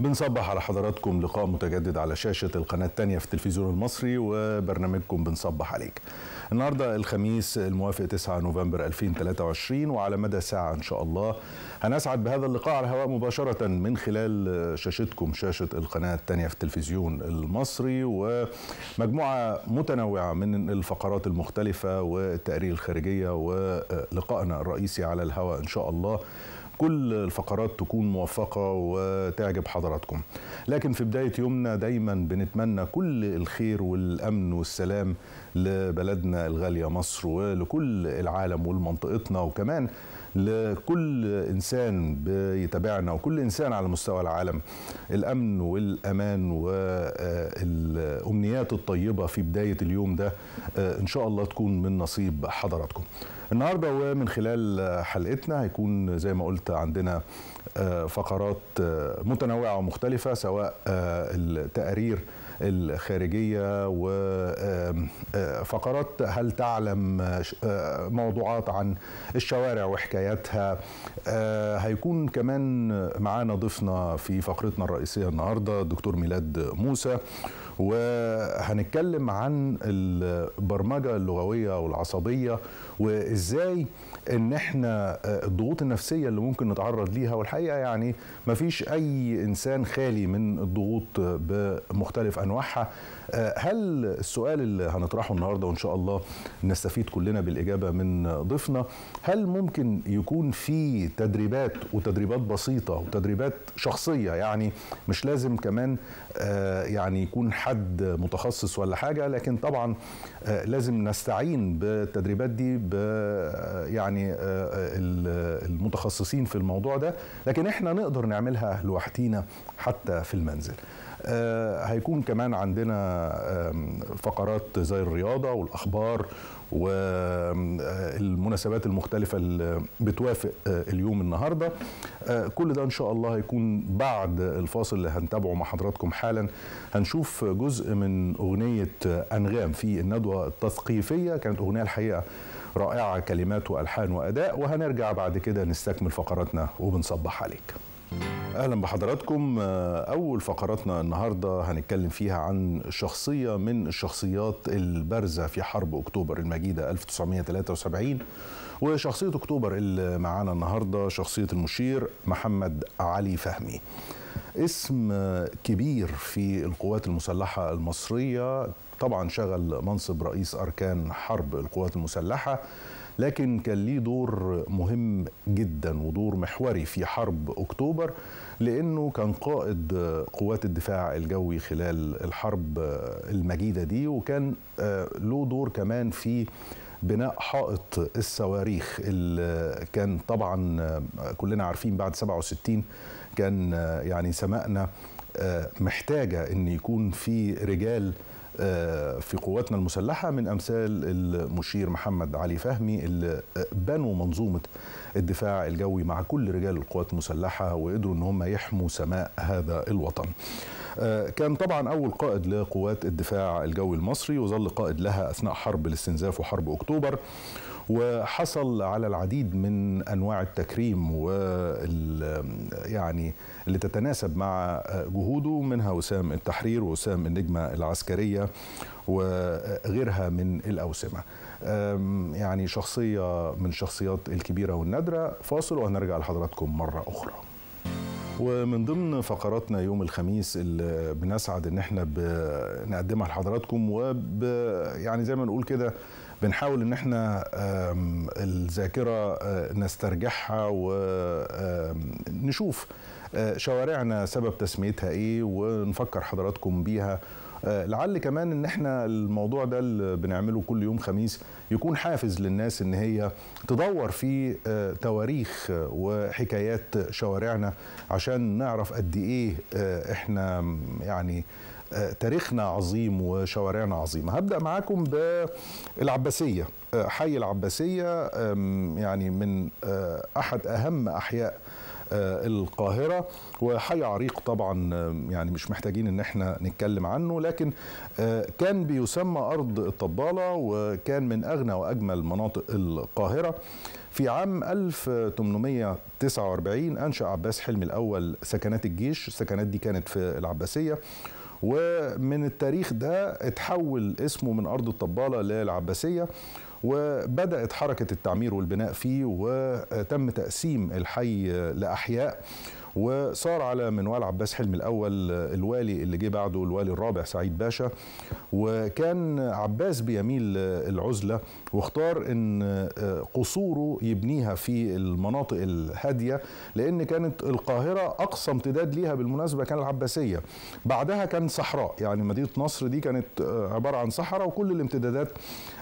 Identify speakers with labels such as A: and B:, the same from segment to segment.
A: بنصبح على حضراتكم لقاء متجدد على شاشة القناة الثانية في التلفزيون المصري وبرنامجكم بنصبح عليك النهاردة الخميس الموافق 9 نوفمبر 2023 وعلى مدى ساعة إن شاء الله هنسعد بهذا اللقاء على الهواء مباشرة من خلال شاشتكم شاشة القناة الثانية في التلفزيون المصري ومجموعة متنوعة من الفقرات المختلفة والتقارير الخارجية ولقائنا الرئيسي على الهواء إن شاء الله كل الفقرات تكون موفقة وتعجب حضراتكم لكن في بداية يومنا دايما بنتمنى كل الخير والأمن والسلام لبلدنا الغالية مصر ولكل العالم ولمنطقتنا وكمان لكل انسان بيتابعنا وكل انسان على مستوى العالم الامن والامان والامنيات الطيبه في بدايه اليوم ده آه، ان شاء الله تكون من نصيب حضراتكم. النهارده ومن خلال حلقتنا هيكون زي ما قلت عندنا آه، فقرات آه، متنوعه ومختلفه سواء التقارير الخارجية وفقرات هل تعلم موضوعات عن الشوارع وحكاياتها هيكون كمان معانا ضيفنا في فقرتنا الرئيسية النهاردة الدكتور ميلاد موسى وهنتكلم عن البرمجة اللغوية والعصبية وإزاي ان احنا آه، الضغوط النفسيه اللي ممكن نتعرض ليها والحقيقه يعني ما فيش اي انسان خالي من الضغوط آه، بمختلف انواعها آه، هل السؤال اللي هنطرحه النهارده وان شاء الله نستفيد كلنا بالاجابه من ضيفنا هل ممكن يكون في تدريبات وتدريبات بسيطه وتدريبات شخصيه يعني مش لازم كمان آه، يعني يكون حد متخصص ولا حاجه لكن طبعا آه، لازم نستعين بالتدريبات دي ب يعني المتخصصين في الموضوع ده لكن احنا نقدر نعملها لوحدينا حتى في المنزل آه، هيكون كمان عندنا فقرات زي الرياضة والأخبار والمناسبات آه، المختلفة اللي بتوافق آه، اليوم النهاردة كل ده إن شاء الله هيكون بعد الفاصل اللي هنتابعه مع حضراتكم حالا هنشوف جزء من أغنية أنغام في الندوة التثقيفية كانت أغنية الحقيقة رائعة كلمات وألحان وأداء وهنرجع بعد كده نستكمل فقراتنا وبنصبح عليك اهلا بحضراتكم آه، اول فقراتنا النهارده هنتكلم فيها عن شخصيه من الشخصيات البارزه في حرب اكتوبر المجيده 1973 وشخصيه اكتوبر اللي معانا النهارده شخصيه المشير محمد علي فهمي اسم كبير في القوات المسلحه المصريه طبعا شغل منصب رئيس اركان حرب القوات المسلحه لكن كان ليه دور مهم جدا ودور محوري في حرب اكتوبر لانه كان قائد قوات الدفاع الجوي خلال الحرب المجيده دي وكان آه، له دور كمان في بناء حائط الصواريخ اللي كان طبعا آه، كلنا عارفين بعد 67 كان آه، يعني سمائنا محتاجه ان يكون في رجال آه، في قواتنا المسلحة من أمثال المشير محمد علي فهمي اللي بنوا منظومة الدفاع الجوي مع كل رجال القوات المسلحة وقدروا أن هم يحموا سماء هذا الوطن آه، كان طبعا أول قائد لقوات الدفاع الجوي المصري وظل قائد لها أثناء حرب الاستنزاف وحرب أكتوبر وحصل على العديد من انواع التكريم و يعني اللي تتناسب مع جهوده منها وسام التحرير وسام النجمه العسكريه وغيرها من الاوسمه. يعني شخصيه من الشخصيات الكبيره والنادره فاصل وهنرجع لحضراتكم مره اخرى. ومن ضمن فقراتنا يوم الخميس اللي بنسعد ان احنا بنقدمها لحضراتكم وب يعني زي ما نقول كده بنحاول ان احنا الذاكره آه، نسترجعها ونشوف آه، شوارعنا سبب تسميتها ايه ونفكر حضراتكم بيها آه، لعل كمان ان احنا الموضوع ده اللي بنعمله كل يوم خميس يكون حافز للناس ان هي تدور في آه، تواريخ وحكايات شوارعنا عشان نعرف قد ايه آه، احنا يعني تاريخنا عظيم وشوارعنا عظيمه هبدا معاكم بالعباسيه حي العباسيه يعني من احد اهم احياء آه، القاهرة وحي عريق طبعا آه، يعني مش محتاجين ان احنا نتكلم عنه لكن آه، كان بيسمى أرض الطبالة وكان من أغنى وأجمل مناطق القاهرة في عام 1849 أنشأ عباس حلمي الأول سكنات الجيش السكنات دي كانت في العباسية ومن التاريخ ده اتحول اسمه من أرض الطبالة للعباسية وبدأت حركة التعمير والبناء فيه وتم تقسيم الحي لأحياء وصار على منوال عباس حلمي الاول الوالي اللي جه بعده الوالي الرابع سعيد باشا وكان عباس بيميل العزله واختار ان آه، قصوره يبنيها في المناطق الهاديه لان كانت القاهره اقصى امتداد ليها بالمناسبه كان العباسيه بعدها كان صحراء يعني مدينه نصر دي كانت آه، عباره عن صحراء وكل الامتدادات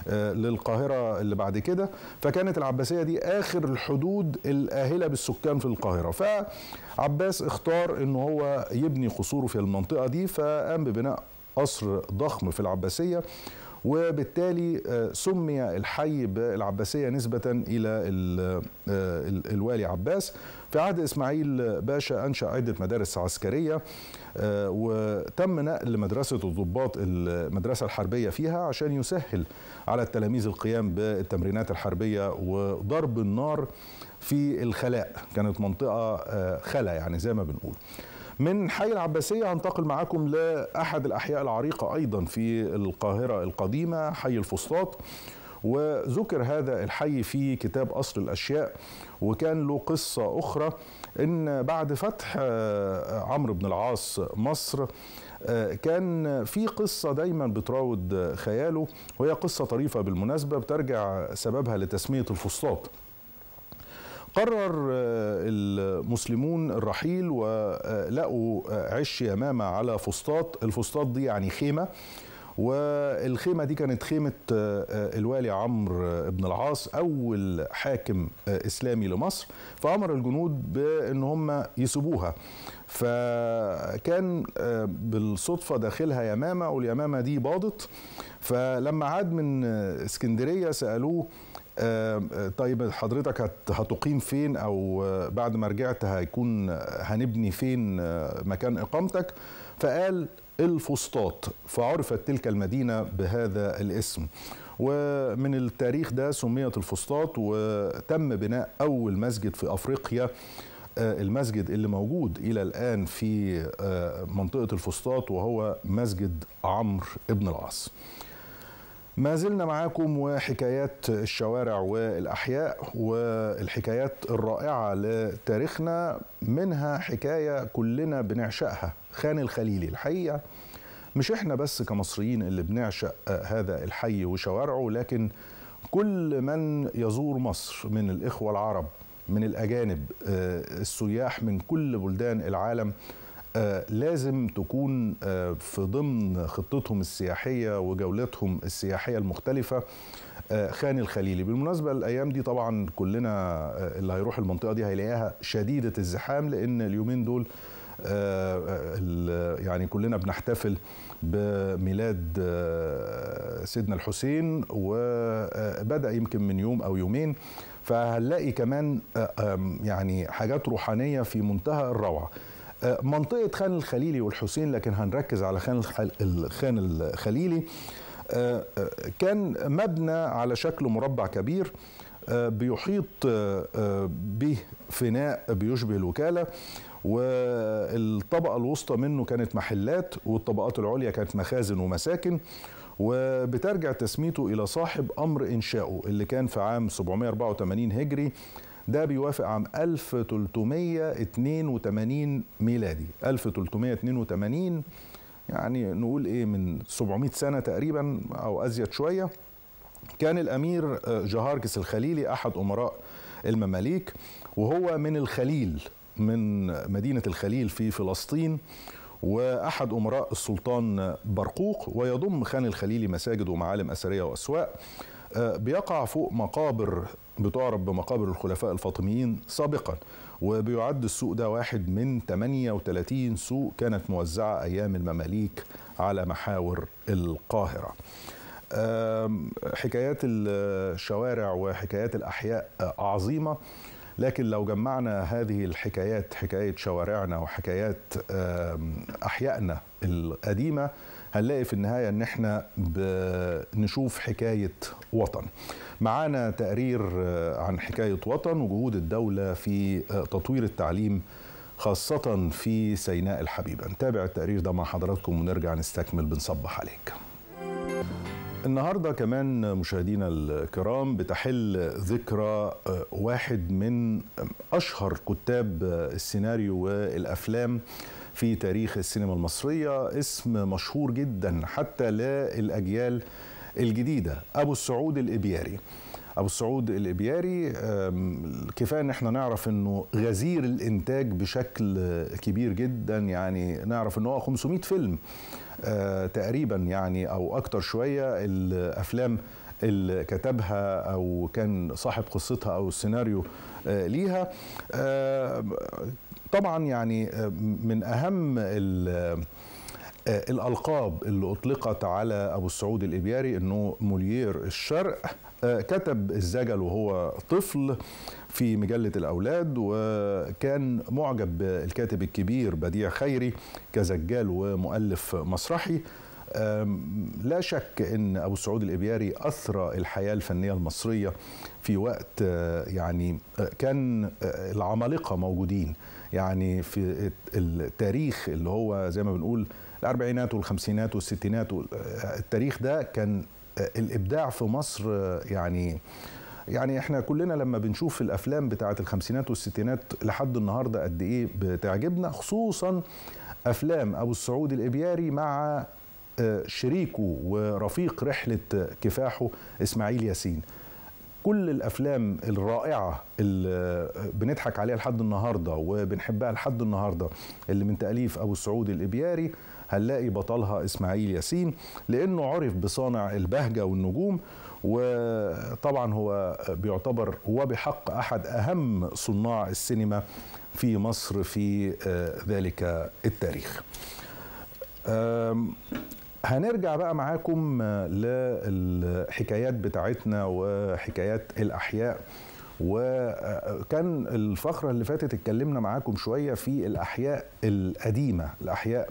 A: آه، للقاهره اللي بعد كده فكانت العباسيه دي اخر الحدود الاهله بالسكان في القاهره ف عباس اختار ان هو يبني قصوره في المنطقه دي فقام ببناء قصر ضخم في العباسيه وبالتالي آه، سمي الحي بالعباسية نسبة إلى آه، الوالي عباس في عهد إسماعيل باشا أنشأ عدة مدارس عسكرية آه، وتم نقل مدرسة الضباط المدرسة الحربية فيها عشان يسهل على التلاميذ القيام بالتمرينات الحربية وضرب النار في الخلاء كانت منطقة آه، خلا يعني زي ما بنقول من حي العباسية هنتقل معاكم لأحد الأحياء العريقة أيضا في القاهرة القديمة حي الفسطاط وذكر هذا الحي في كتاب أصل الأشياء وكان له قصة أخرى إن بعد فتح آه، عمرو بن العاص مصر آه، كان في قصة دايما بتراود خياله وهي قصة طريفة بالمناسبة بترجع سببها لتسمية الفسطاط قرر آه، المسلمون الرحيل ولقوا آه، آه، عش يمامة على فسطاط الفسطاط دي يعني خيمة والخيمة دي كانت خيمة الوالي عمرو بن العاص أول حاكم إسلامي لمصر فأمر الجنود بأن هم يسيبوها فكان بالصدفة داخلها يمامة واليمامة دي باضت فلما عاد من اسكندرية سألوه آه، طيب حضرتك هتقيم فين او آه، بعد ما رجعت هيكون هنبني فين آه، مكان اقامتك فقال الفسطاط فعرفت تلك المدينه بهذا الاسم ومن التاريخ ده سميت الفسطاط وتم بناء اول مسجد في افريقيا المسجد اللي موجود الى الان في منطقه الفسطاط وهو مسجد عمرو بن العاص ما زلنا معاكم وحكايات الشوارع والأحياء والحكايات الرائعة لتاريخنا منها حكاية كلنا بنعشقها خان الخليلي الحقيقة مش احنا بس كمصريين اللي بنعشق هذا الحي وشوارعه لكن كل من يزور مصر من الإخوة العرب من الأجانب آه، السياح من كل بلدان العالم آه، لازم تكون آه، في ضمن خطتهم السياحية وجولاتهم السياحية المختلفة آه، خان الخليلي بالمناسبة الأيام دي طبعا كلنا اللي هيروح المنطقة دي هيلاقيها شديدة الزحام لأن اليومين دول يعني كلنا بنحتفل بميلاد سيدنا الحسين وبدأ يمكن من يوم أو يومين فهنلاقي كمان يعني حاجات روحانية في منتهى الروعة آه، منطقه خان الخليلي والحسين لكن هنركز على خان الخان الخليلي آه، آه، كان مبنى على شكل مربع كبير بيحيط به فناء بيشبه الوكاله والطبقه الوسطى منه كانت محلات والطبقات العليا كانت مخازن ومساكن وبترجع تسميته الى صاحب امر انشائه اللي كان في عام 784 هجري ده بيوافق عام 1382 ميلادي 1382 يعني نقول ايه من 700 سنه تقريبا او ازيد شويه كان الامير آه، جهاركس الخليلي احد امراء المماليك وهو من الخليل من مدينه الخليل في فلسطين واحد امراء السلطان برقوق ويضم خان الخليلي مساجد ومعالم اثريه واسواق آه، بيقع فوق مقابر بتعرف بمقابر الخلفاء الفاطميين سابقا وبيعد السوق ده واحد من 38 سوق كانت موزعة أيام المماليك على محاور القاهرة حكايات الشوارع وحكايات الأحياء عظيمة لكن لو جمعنا هذه الحكايات حكاية شوارعنا وحكايات أحيائنا القديمة هنلاقي في النهاية أن احنا بنشوف حكاية وطن معانا تقرير آه، عن حكاية وطن وجهود الدولة في آه، تطوير التعليم خاصة في سيناء الحبيبة نتابع التقرير ده مع حضراتكم ونرجع نستكمل بنصبح عليك النهاردة كمان مشاهدينا الكرام بتحل ذكرى آه، واحد من أشهر كتاب السيناريو والأفلام في تاريخ السينما المصرية اسم مشهور جدا حتى للأجيال الجديده ابو السعود الابياري ابو السعود الابياري كفايه ان احنا نعرف انه غزير الانتاج بشكل كبير جدا يعني نعرف ان هو 500 فيلم آه، تقريبا يعني او اكتر شويه الافلام اللي كتبها او كان صاحب قصتها او السيناريو آه، ليها طبعا يعني من اهم آه، الألقاب اللي أطلقت على أبو السعود الإبياري أنه موليير الشرق آه، كتب الزجل وهو طفل في مجلة الأولاد وكان معجب بالكاتب الكبير بديع خيري كزجال ومؤلف مسرحي لا شك ان ابو السعود الابياري اثرى الحياه الفنيه المصريه في وقت آه، يعني كان العمالقه موجودين يعني في التاريخ اللي هو زي ما بنقول الأربعينات والخمسينات والستينات التاريخ ده كان آه، الإبداع في مصر آه، يعني يعني احنا كلنا لما بنشوف الافلام بتاعه الخمسينات والستينات لحد النهارده قد ايه بتعجبنا خصوصا افلام ابو السعود الابياري مع آه، شريكه ورفيق رحله كفاحه اسماعيل ياسين كل الافلام الرائعه اللي بنضحك عليها لحد النهارده وبنحبها لحد النهارده اللي من تاليف ابو سعود الابياري هنلاقي بطلها اسماعيل ياسين لانه عرف بصانع البهجه والنجوم وطبعا هو بيعتبر وبحق احد اهم صناع السينما في مصر في آه، ذلك التاريخ هنرجع بقى معاكم آه، للحكايات بتاعتنا وحكايات الأحياء وكان آه، الفقرة اللي فاتت اتكلمنا معاكم شوية في الأحياء القديمة الأحياء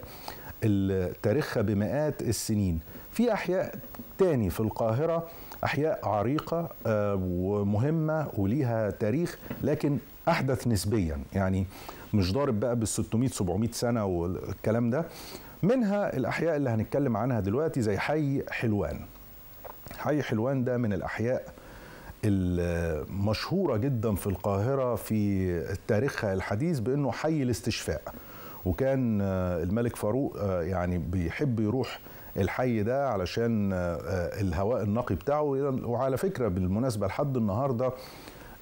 A: اللي تاريخها بمئات السنين في أحياء تاني في القاهرة أحياء عريقة آه، ومهمة وليها تاريخ لكن أحدث نسبيا يعني مش ضارب بقى بال 600 700 سنة والكلام ده منها الأحياء اللي هنتكلم عنها دلوقتي زي حي حلوان حي حلوان ده من الأحياء المشهورة جدا في القاهرة في تاريخها الحديث بأنه حي الاستشفاء وكان الملك فاروق آه، يعني بيحب يروح الحي ده علشان آه، آه، الهواء النقي بتاعه وعلى فكرة بالمناسبة لحد النهاردة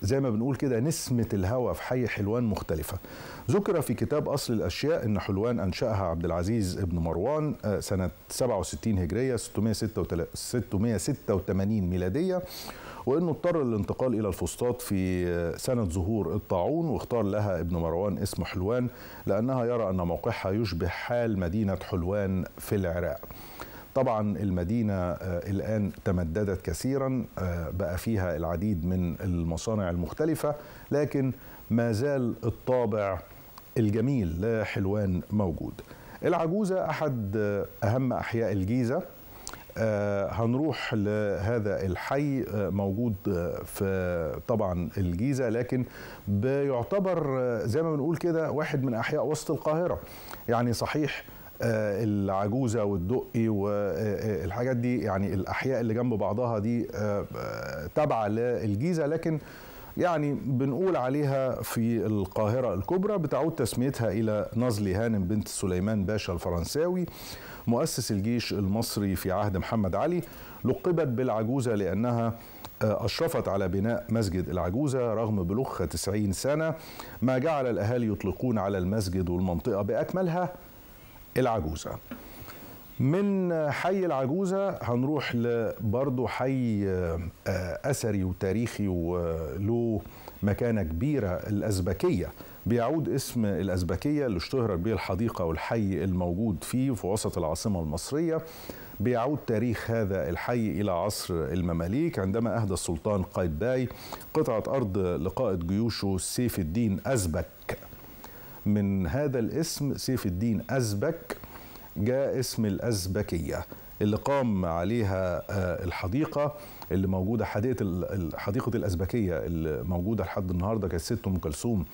A: زي ما بنقول كده نسمة الهوى في حي حلوان مختلفة ذكر في كتاب أصل الأشياء أن حلوان أنشأها عبد العزيز ابن مروان آه، سنة 67 هجرية 686 ميلادية وأنه اضطر للانتقال إلى الفسطاط في آه، سنة ظهور الطاعون واختار لها ابن مروان اسم حلوان لأنها يرى أن موقعها يشبه حال مدينة حلوان في العراق طبعا المدينة آه، الآن تمددت كثيرا آه، بقى فيها العديد من المصانع المختلفة لكن ما زال الطابع الجميل لا حلوان موجود العجوزة أحد آه، أهم أحياء الجيزة هنروح لهذا الحي موجود في طبعا الجيزة لكن بيعتبر زي ما بنقول كده واحد من أحياء وسط القاهرة يعني صحيح آه، العجوزه والدقي والحاجات آه، آه، دي يعني الاحياء اللي جنب بعضها دي تابعه للجيزه لكن يعني بنقول عليها في القاهرة الكبرى بتعود تسميتها إلى نازلي هانم بنت سليمان باشا الفرنساوي مؤسس الجيش المصري في عهد محمد علي لقبت بالعجوزة لأنها أشرفت على بناء مسجد العجوزة رغم بلوخة 90 سنة ما جعل الأهالي يطلقون على المسجد والمنطقة بأكملها العجوزه من حي العجوزة هنروح لبرضو حي آه، أثري وتاريخي وله مكانة كبيرة الأزبكية بيعود اسم الأزبكية اللي اشتهرت به الحديقة والحي الموجود فيه في وسط العاصمة المصرية بيعود تاريخ هذا الحي إلى عصر المماليك عندما أهدى السلطان باي قطعة أرض لقائد جيوشه سيف الدين أزبك من هذا الاسم سيف الدين أزبك جاء اسم الأزبكية اللي قام عليها آه، الحديقة اللي موجودة حديقة حديقة الأزبكية اللي موجودة لحد النهاردة كانت ست أم كلثوم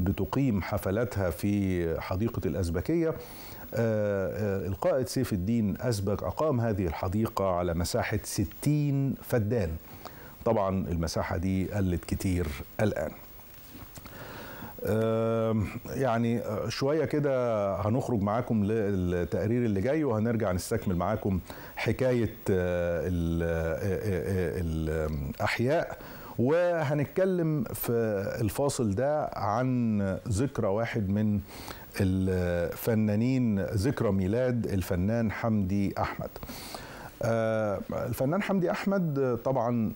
A: بتقيم حفلاتها في حديقة الأزبكية آه، آه، القائد سيف الدين أزبك أقام هذه الحديقة على مساحة 60 فدان طبعا المساحة دي قلت كتير الآن يعني آه، شوية كده هنخرج معاكم للتقرير اللي جاي وهنرجع نستكمل معاكم حكاية آه، آه، الأحياء وهنتكلم في الفاصل ده عن ذكرى واحد من الفنانين ذكرى ميلاد الفنان حمدي أحمد الفنان حمدي احمد طبعا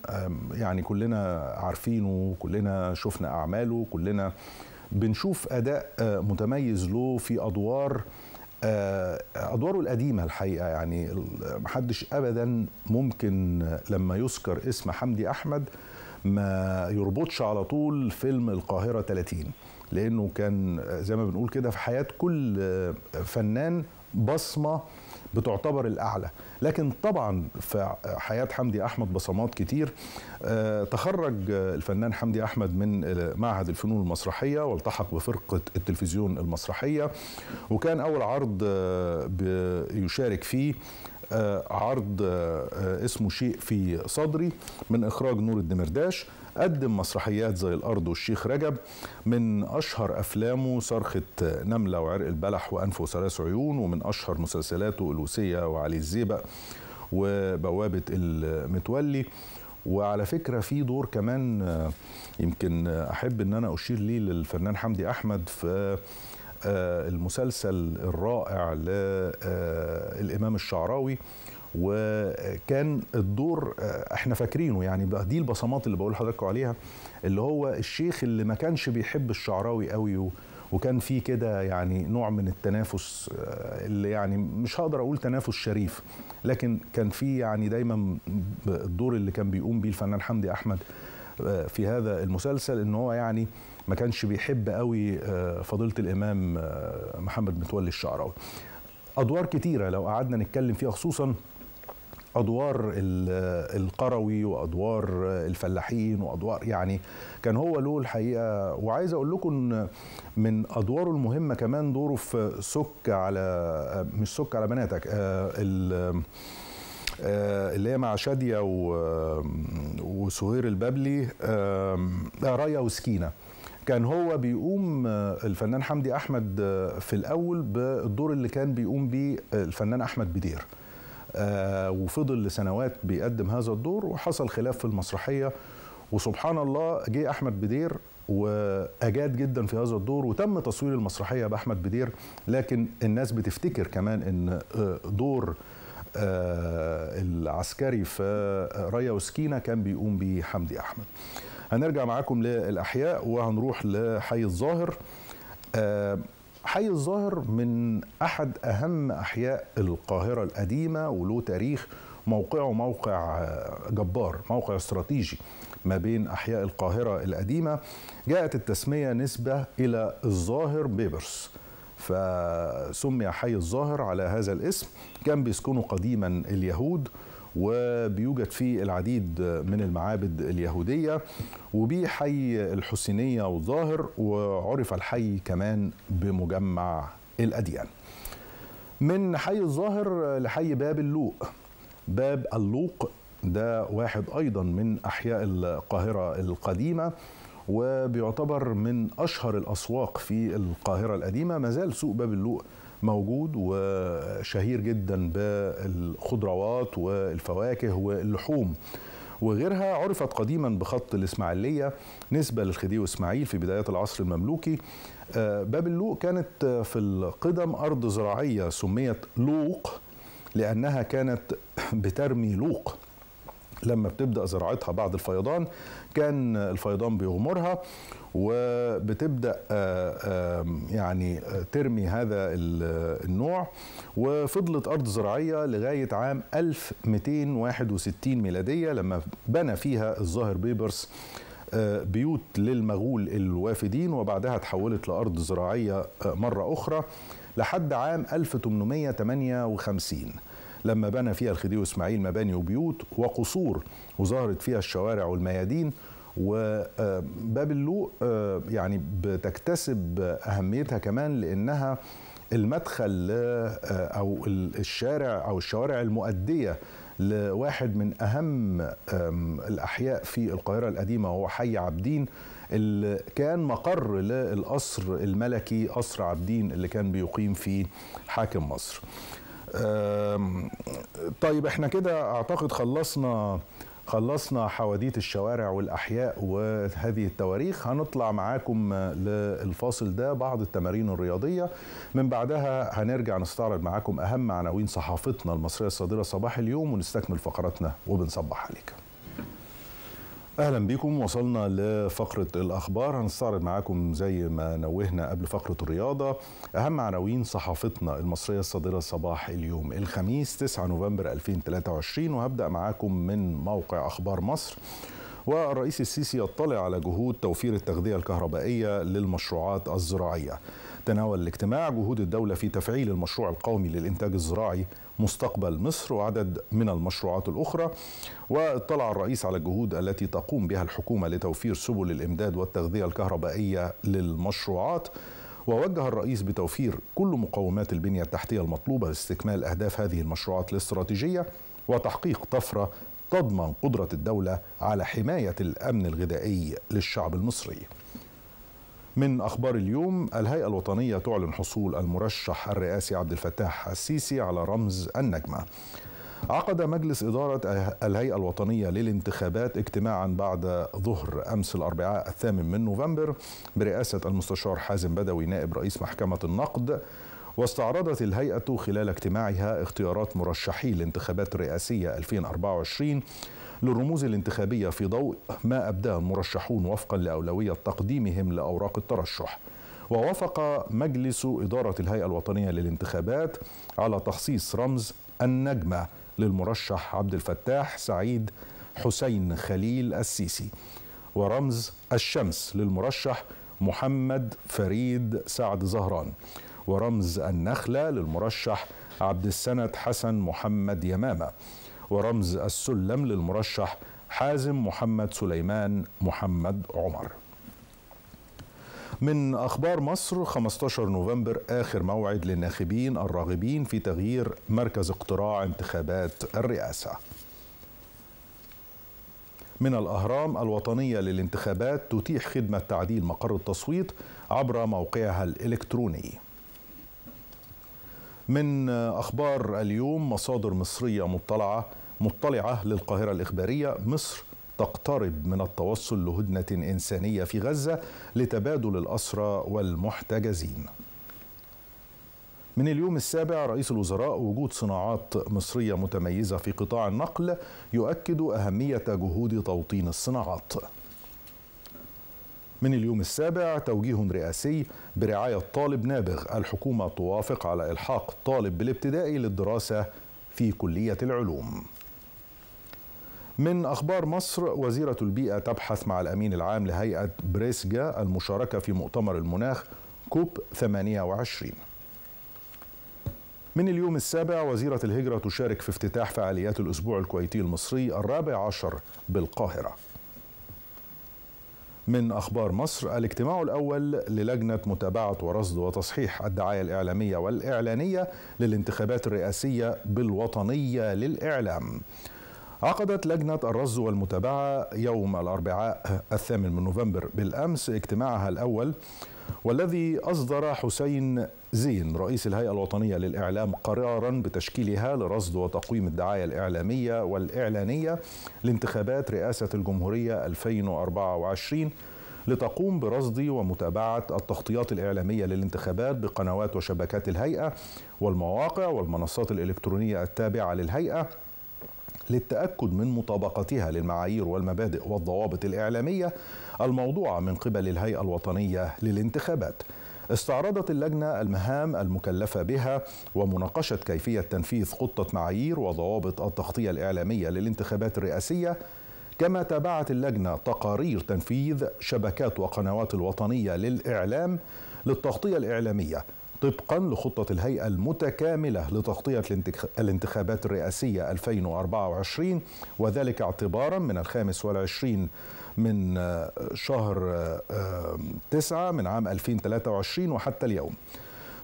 A: يعني كلنا عارفينه كلنا شفنا اعماله كلنا بنشوف اداء آه، متميز له في ادوار آه، ادواره القديمه الحقيقه يعني محدش ابدا ممكن آه، لما يذكر اسم حمدي احمد ما يربطش على طول فيلم القاهره 30 لانه كان زي ما بنقول كده في حياه كل فنان بصمه بتعتبر الاعلى لكن طبعا في حياه حمدي احمد بصمات كتير آه، تخرج الفنان حمدي احمد من معهد الفنون المسرحيه والتحق بفرقه التلفزيون المسرحيه وكان اول عرض آه، يشارك فيه آه، عرض آه، اسمه شيء في صدري من إخراج نور الدمرداش قدم مسرحيات زي الأرض والشيخ رجب من أشهر أفلامه صرخة آه، نملة وعرق البلح وأنف وثلاث عيون ومن أشهر مسلسلاته الوسية وعلي الزيبق وبوابة المتولي وعلى فكرة في دور كمان يمكن أحب أن أنا أشير ليه للفنان حمدي أحمد في آه، المسلسل الرائع للإمام آه، الشعراوي وكان الدور آه، احنا فاكرينه يعني دي البصمات اللي بقول لحضرتك عليها اللي هو الشيخ اللي ما كانش بيحب الشعراوي قوي وكان في كده يعني نوع من التنافس اللي يعني مش هقدر اقول تنافس شريف لكن كان في يعني دايما الدور اللي كان بيقوم بيه الفنان حمدي احمد في هذا المسلسل ان هو يعني آه ما كانش بيحب قوي آه، فضيله الامام آه، محمد متولي الشعراوي ادوار كتيره لو قعدنا نتكلم فيها خصوصا ادوار آه، القروي وادوار الفلاحين وادوار يعني كان هو له الحقيقه وعايز اقول لكم من ادواره المهمه كمان دوره في سك على مش سك على بناتك اللي هي مع شاديه وسهير البابلي رايه وسكينه كان هو بيقوم آه، الفنان حمدي احمد آه، في الاول بالدور اللي كان بيقوم بيه آه، الفنان احمد بدير وفضل لسنوات بيقدم هذا الدور وحصل خلاف في المسرحيه وسبحان الله جه احمد بدير واجاد جدا في هذا الدور وتم تصوير المسرحيه باحمد بدير لكن الناس بتفتكر كمان ان دور العسكري في ريا وسكينه كان بيقوم بيه حمدي احمد هنرجع معاكم للأحياء وهنروح لحي الظاهر آه، حي الظاهر من أحد أهم أحياء القاهرة القديمة وله تاريخ موقعه موقع آه، جبار موقع استراتيجي ما بين أحياء القاهرة القديمة جاءت التسمية نسبة إلى الظاهر بيبرس فسمي حي الظاهر على هذا الاسم كان بيسكنه قديما اليهود وبيوجد فيه العديد من المعابد اليهودية وبيه حي الحسينية والظاهر وعرف الحي كمان بمجمع الأديان من حي الظاهر لحي باب اللوق باب اللوق ده واحد أيضا من أحياء القاهرة القديمة وبيعتبر من أشهر الأسواق في القاهرة القديمة مازال سوق باب اللوق موجود وشهير جدا بالخضروات والفواكه واللحوم وغيرها عرفت قديما بخط الإسماعيلية نسبة للخديوي إسماعيل في بدايات العصر المملوكي باب اللوق كانت في القدم أرض زراعية سميت لوق لأنها كانت بترمي لوق لما بتبدا زراعتها بعد الفيضان كان الفيضان بيغمرها وبتبدا آه، يعني آه، ترمي هذا آه، النوع وفضلت ارض زراعيه لغايه عام 1261 ميلاديه لما بنى فيها الظاهر بيبرس بيوت للمغول الوافدين وبعدها تحولت لارض زراعيه مره اخرى لحد عام 1858 لما بنى فيها الخديوي اسماعيل مباني وبيوت وقصور وظهرت فيها الشوارع والميادين وباب اللوق آه، يعني بتكتسب اهميتها كمان لانها المدخل آه، او الشارع او الشوارع المؤديه لواحد من اهم الاحياء في القاهره القديمه وهو حي عابدين اللي كان مقر للقصر الملكي قصر عابدين اللي كان بيقيم فيه حاكم مصر. طيب احنا كده اعتقد خلصنا خلصنا حواديت الشوارع والاحياء وهذه التواريخ هنطلع معاكم للفاصل ده بعض التمارين الرياضيه من بعدها هنرجع نستعرض معاكم اهم عناوين صحافتنا المصريه الصادره صباح اليوم ونستكمل فقراتنا وبنصبح عليكم اهلا بكم وصلنا لفقره الاخبار هنستعرض معاكم زي ما نوهنا قبل فقره الرياضه اهم عناوين صحافتنا المصريه الصادره صباح اليوم الخميس 9 نوفمبر 2023 وهبدا معاكم من موقع اخبار مصر والرئيس السيسي يطلع على جهود توفير التغذيه الكهربائيه للمشروعات الزراعيه تناول الاجتماع جهود الدولة في تفعيل المشروع القومي للإنتاج الزراعي مستقبل مصر وعدد من المشروعات الأخرى واطلع الرئيس على الجهود التي تقوم بها الحكومة لتوفير سبل الإمداد والتغذية الكهربائية للمشروعات ووجه الرئيس بتوفير كل مقومات البنية التحتية المطلوبة لاستكمال أهداف هذه المشروعات الاستراتيجية وتحقيق طفرة تضمن قدرة الدولة على حماية الأمن الغذائي للشعب المصري من أخبار اليوم الهيئة الوطنية تعلن حصول المرشح الرئاسي عبد الفتاح السيسي على رمز النجمة عقد مجلس إدارة الهيئة الوطنية للانتخابات اجتماعا بعد ظهر أمس الأربعاء الثامن من نوفمبر برئاسة المستشار حازم بدوي نائب رئيس محكمة النقد واستعرضت الهيئة خلال اجتماعها اختيارات مرشحي الانتخابات الرئاسية 2024 للرموز الانتخابية في ضوء ما أبداه المرشحون وفقا لأولوية تقديمهم لأوراق الترشح ووافق مجلس إدارة الهيئة الوطنية للانتخابات على تخصيص رمز النجمة للمرشح عبد الفتاح سعيد حسين خليل السيسي ورمز الشمس للمرشح محمد فريد سعد زهران ورمز النخلة للمرشح عبد السند حسن محمد يمامة ورمز السلم للمرشح حازم محمد سليمان محمد عمر من أخبار مصر 15 نوفمبر آخر موعد للناخبين الراغبين في تغيير مركز اقتراع انتخابات الرئاسة من الأهرام الوطنية للانتخابات تتيح خدمة تعديل مقر التصويت عبر موقعها الإلكتروني من أخبار اليوم مصادر مصرية مطلعة مطلعة للقاهرة الإخبارية مصر تقترب من التوصل لهدنة إنسانية في غزة لتبادل الأسرى والمحتجزين من اليوم السابع رئيس الوزراء وجود صناعات مصرية متميزة في قطاع النقل يؤكد أهمية جهود توطين الصناعات من اليوم السابع توجيه رئاسي برعاية طالب نابغ الحكومة توافق على إلحاق طالب بالابتدائي للدراسة في كلية العلوم من أخبار مصر وزيرة البيئة تبحث مع الأمين العام لهيئة بريسجا المشاركة في مؤتمر المناخ كوب 28 من اليوم السابع وزيرة الهجرة تشارك في افتتاح فعاليات الأسبوع الكويتي المصري الرابع عشر بالقاهرة من أخبار مصر الاجتماع الأول للجنة متابعة ورصد وتصحيح الدعاية الإعلامية والإعلانية للانتخابات الرئاسية بالوطنية للإعلام عقدت لجنة الرصد والمتابعة يوم الأربعاء الثامن من نوفمبر بالأمس اجتماعها الأول والذي أصدر حسين زين رئيس الهيئة الوطنية للإعلام قرارا بتشكيلها لرصد وتقويم الدعاية الإعلامية والإعلانية لانتخابات رئاسة الجمهورية 2024 لتقوم برصد ومتابعة التغطيات الإعلامية للانتخابات بقنوات وشبكات الهيئة والمواقع والمنصات الإلكترونية التابعة للهيئة للتأكد من مطابقتها للمعايير والمبادئ والضوابط الإعلامية الموضوعة من قبل الهيئة الوطنية للانتخابات. استعرضت اللجنة المهام المكلفة بها ومناقشة كيفية تنفيذ خطة معايير وضوابط التغطية الإعلامية للانتخابات الرئاسية كما تابعت اللجنة تقارير تنفيذ شبكات وقنوات الوطنية للإعلام للتغطية الإعلامية طبقا لخطة الهيئة المتكاملة لتغطية الانتخابات الرئاسية 2024 وذلك اعتبارا من الخامس والعشرين من آه، شهر آه، تسعة من عام 2023 وحتى اليوم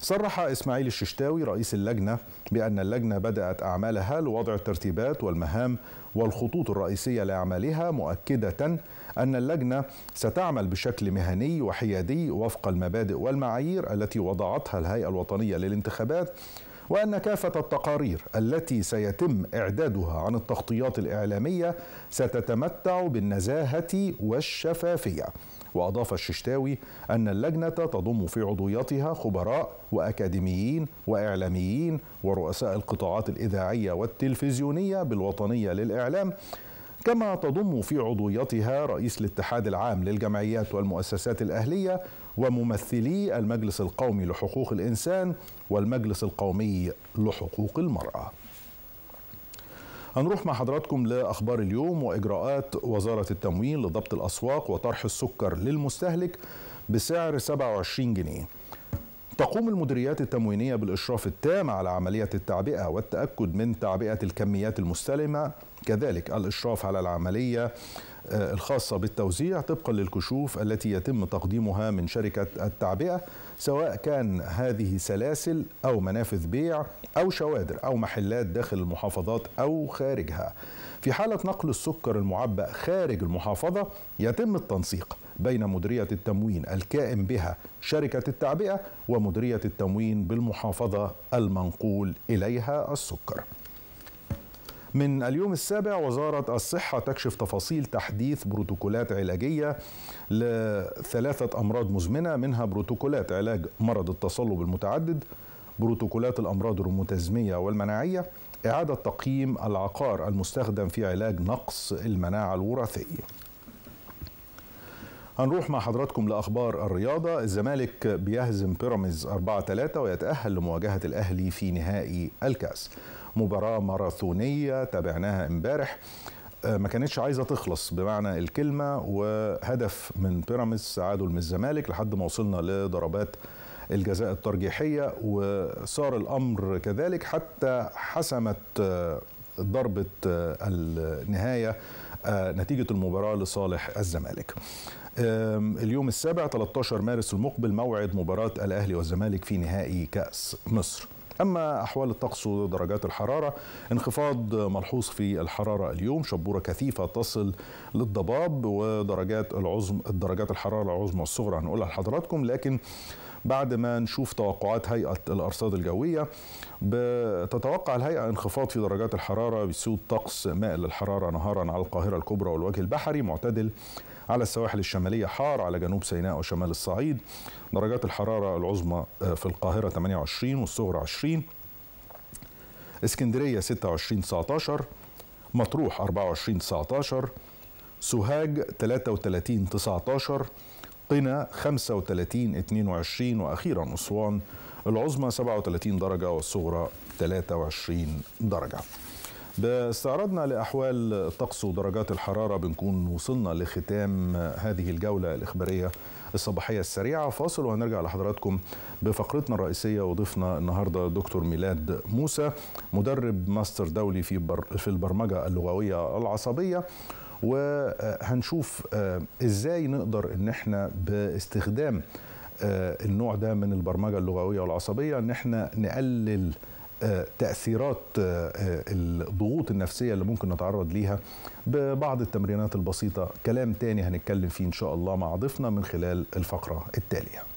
A: صرح إسماعيل الششتاوي رئيس اللجنة بأن اللجنة بدأت أعمالها لوضع الترتيبات والمهام والخطوط الرئيسية لأعمالها مؤكدة أن اللجنة ستعمل بشكل مهني وحيادي وفق المبادئ والمعايير التي وضعتها الهيئة الوطنية للانتخابات وأن كافة التقارير التي سيتم إعدادها عن التغطيات الإعلامية ستتمتع بالنزاهة والشفافية وأضاف الششتاوي أن اللجنة تضم في عضويتها خبراء وأكاديميين وإعلاميين ورؤساء القطاعات الإذاعية والتلفزيونية بالوطنية للإعلام كما تضم في عضويتها رئيس الاتحاد العام للجمعيات والمؤسسات الأهلية وممثلي المجلس القومي لحقوق الإنسان والمجلس القومي لحقوق المرأة هنروح مع حضراتكم لأخبار اليوم وإجراءات وزارة التموين لضبط الأسواق وطرح السكر للمستهلك بسعر 27 جنيه تقوم المديريات التموينية بالإشراف التام على عملية التعبئة والتأكد من تعبئة الكميات المستلمة كذلك الإشراف على العملية آه، الخاصة بالتوزيع طبقا للكشوف التي يتم تقديمها من شركة التعبئة سواء كان هذه سلاسل أو منافذ بيع أو شوادر أو محلات داخل المحافظات أو خارجها في حالة نقل السكر المعبأ خارج المحافظة يتم التنسيق بين مديرية التموين الكائن بها شركة التعبئة ومديرية التموين بالمحافظة المنقول إليها السكر من اليوم السابع وزارة الصحة تكشف تفاصيل تحديث بروتوكولات علاجية لثلاثة أمراض مزمنة منها بروتوكولات علاج مرض التصلب المتعدد بروتوكولات الأمراض الروماتيزمية والمناعية إعادة تقييم العقار المستخدم في علاج نقص المناعة الوراثية هنروح مع حضراتكم لأخبار الرياضة الزمالك بيهزم بيراميدز 4-3 ويتأهل لمواجهة الأهلي في نهائي الكأس مباراه ماراثونيه تابعناها امبارح آه، ما كانتش عايزه تخلص بمعنى الكلمه وهدف من بيراميدز تعادل من الزمالك لحد ما وصلنا لضربات الجزاء الترجيحيه وصار الامر كذلك حتى حسمت آه، ضربه آه، النهايه نتيجه المباراه لصالح الزمالك. اليوم السابع 13 مارس المقبل موعد مباراه الاهلي والزمالك في نهائي كاس مصر. أما أحوال الطقس ودرجات الحرارة انخفاض ملحوظ في الحرارة اليوم شبورة كثيفة تصل للضباب ودرجات العظم درجات الحرارة العظمى والصغرى هنقولها لحضراتكم لكن بعد ما نشوف توقعات هيئة الأرصاد الجوية تتوقع الهيئة انخفاض في درجات الحرارة بسود طقس مائل للحرارة نهارا على القاهرة الكبرى والوجه البحري معتدل على السواحل الشمالية حار على جنوب سيناء وشمال الصعيد درجات الحرارة العظمى آه، في القاهرة 28 والصغرى 20 اسكندرية 26 19 مطروح 24 19 سوهاج 33 19 قنا 35 22 واخيرا اسوان العظمى 37 درجه والصغرى 23 درجه باستعراضنا لأحوال الطقس ودرجات الحرارة بنكون وصلنا لختام هذه الجولة الإخبارية الصباحية السريعة فاصل وهنرجع لحضراتكم بفقرتنا الرئيسية وضيفنا النهاردة دكتور ميلاد موسى مدرب ماستر دولي في, في البرمجة اللغوية العصبية وهنشوف آه، ازاي نقدر ان احنا باستخدام آه، النوع ده من البرمجة اللغوية والعصبية ان احنا نقلل تاثيرات آه، آه، الضغوط النفسيه اللي ممكن نتعرض ليها ببعض التمرينات البسيطه كلام تاني هنتكلم فيه ان شاء الله مع ضيفنا من خلال الفقره التاليه